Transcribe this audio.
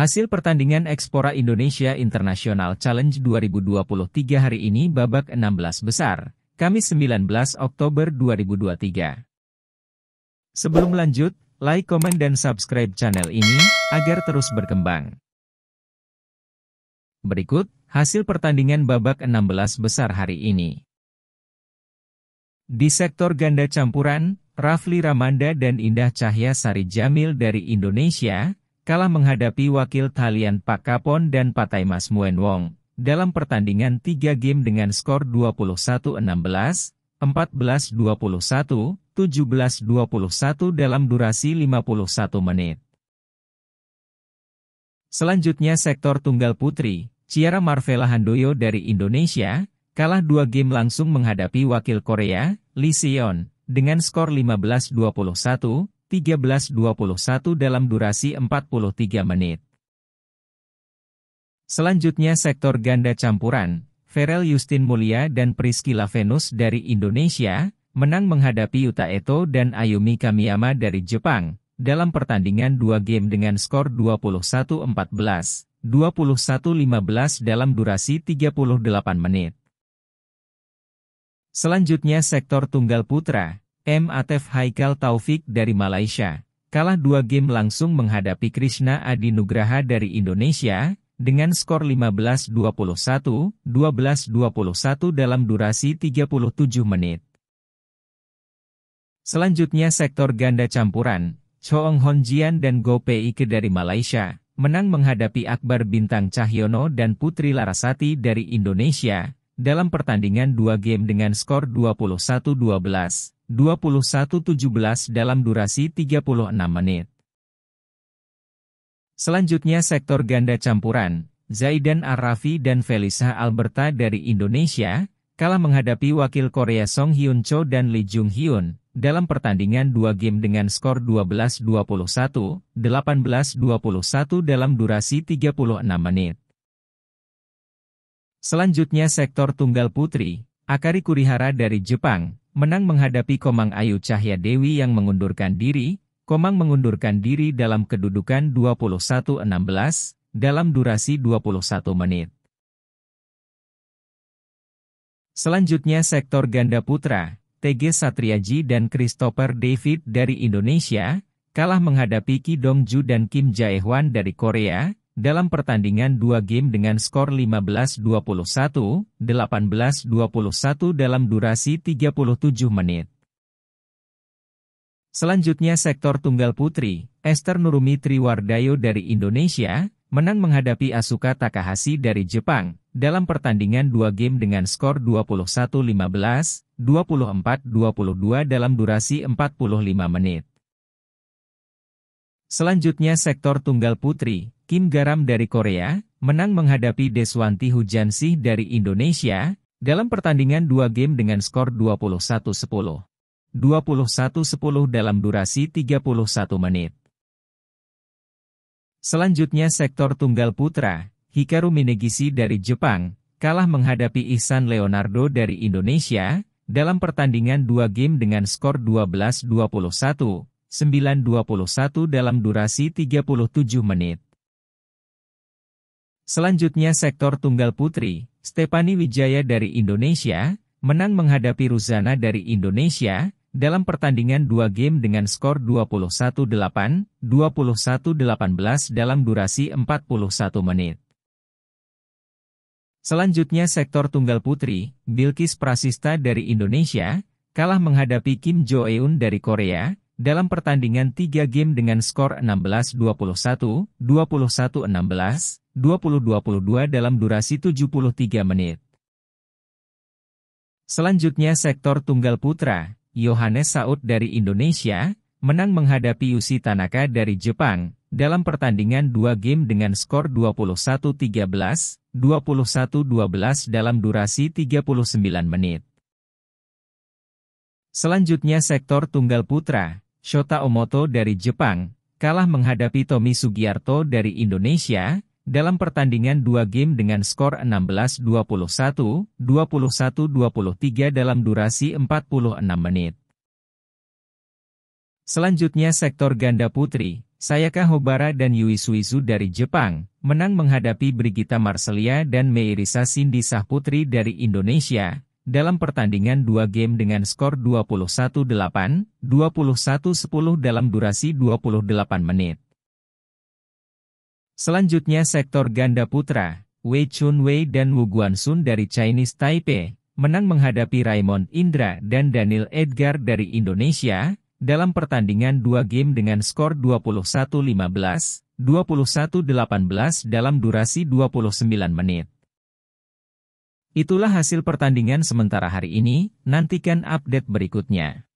Hasil pertandingan Ekspora Indonesia International Challenge 2023 hari ini babak 16 besar, Kamis 19 Oktober 2023. Sebelum lanjut, like, komen, dan subscribe channel ini, agar terus berkembang. Berikut, hasil pertandingan babak 16 besar hari ini. Di sektor ganda campuran, Rafli Ramanda dan Indah Cahya Sari Jamil dari Indonesia, kalah menghadapi wakil Thailand Pak Kapon dan Patai Mas Muen Wong dalam pertandingan tiga game dengan skor 21-16, 14-21, 17-21 dalam durasi 51 menit. Selanjutnya sektor tunggal putri, Ciara Marvela Handoyo dari Indonesia, kalah dua game langsung menghadapi wakil Korea, Lee Sion dengan skor 15-21, 13.21 dalam durasi 43 menit. Selanjutnya sektor ganda campuran, Ferel Yustin Mulia dan Priscila Venus dari Indonesia, menang menghadapi Yuta Eto dan Ayumi Kamiyama dari Jepang, dalam pertandingan dua game dengan skor 21-14, 21-15 dalam durasi 38 menit. Selanjutnya sektor tunggal putra, M. Atef Haikal Taufik dari Malaysia, kalah dua game langsung menghadapi Krishna Adi Nugraha dari Indonesia, dengan skor 15-21, 12-21 dalam durasi 37 menit. Selanjutnya sektor ganda campuran, Choong Honjian dan Go Pei Ike dari Malaysia, menang menghadapi Akbar Bintang Cahyono dan Putri Larasati dari Indonesia, dalam pertandingan dua game dengan skor 21-12, 21.17 dalam durasi 36 menit. Selanjutnya sektor ganda campuran, Zaidan Arafi dan Felisa Alberta dari Indonesia, kalah menghadapi wakil Korea Song Hyun Cho dan Lee Jung Hyun, dalam pertandingan dua game dengan skor 12-21, 18-21 dalam durasi 36 menit. Selanjutnya sektor tunggal putri, Akari Kurihara dari Jepang, menang menghadapi Komang Ayu Cahya Dewi yang mengundurkan diri, Komang mengundurkan diri dalam kedudukan 21-16, dalam durasi 21 menit. Selanjutnya sektor ganda putra, TG Satriaji dan Christopher David dari Indonesia, kalah menghadapi Ki Dong Ju dan Kim Jae Hwan dari Korea, dalam pertandingan dua game dengan skor 15-21, 18-21 dalam durasi 37 menit. Selanjutnya sektor tunggal putri, Esther Nurumi Triwardayo dari Indonesia, menang menghadapi Asuka Takahashi dari Jepang, dalam pertandingan dua game dengan skor 21-15, 24-22 dalam durasi 45 menit. Selanjutnya sektor tunggal putri, Kim Garam dari Korea, menang menghadapi Deswanti Hujansih dari Indonesia, dalam pertandingan dua game dengan skor 21-10. 21-10 dalam durasi 31 menit. Selanjutnya sektor tunggal putra, Hikaru Minegishi dari Jepang, kalah menghadapi Ihsan Leonardo dari Indonesia, dalam pertandingan dua game dengan skor 12-21, 9-21 dalam durasi 37 menit. Selanjutnya sektor tunggal putri, Stepani Wijaya dari Indonesia, menang menghadapi Ruzana dari Indonesia, dalam pertandingan dua game dengan skor 21-8, 21-18 dalam durasi 41 menit. Selanjutnya sektor tunggal putri, Bilkis Prasista dari Indonesia, kalah menghadapi Kim Jo Eun dari Korea, dalam pertandingan 3 game dengan skor 16-21, 21-16, 20-22 dalam durasi 73 menit. Selanjutnya sektor tunggal putra, Yohanes Saud dari Indonesia, menang menghadapi Yusi Tanaka dari Jepang, dalam pertandingan 2 game dengan skor 21-13, 21-12 dalam durasi 39 menit. Selanjutnya sektor tunggal putra, Shota Omoto dari Jepang, kalah menghadapi Tommy Sugiarto dari Indonesia, dalam pertandingan dua game dengan skor 16-21, 21-23 dalam durasi 46 menit. Selanjutnya sektor ganda putri, Sayaka Hobara dan Yui Suizu dari Jepang, menang menghadapi Brigita Marcelia dan Meirisa Sindisah Putri dari Indonesia, dalam pertandingan dua game dengan skor 21-8, 21-10 dalam durasi 28 menit. Selanjutnya sektor ganda putra, Wei Chun Wei dan Wu Guansun dari Chinese Taipei, menang menghadapi Raymond Indra dan Daniel Edgar dari Indonesia, dalam pertandingan dua game dengan skor 21-15, 21-18 dalam durasi 29 menit. Itulah hasil pertandingan sementara hari ini, nantikan update berikutnya.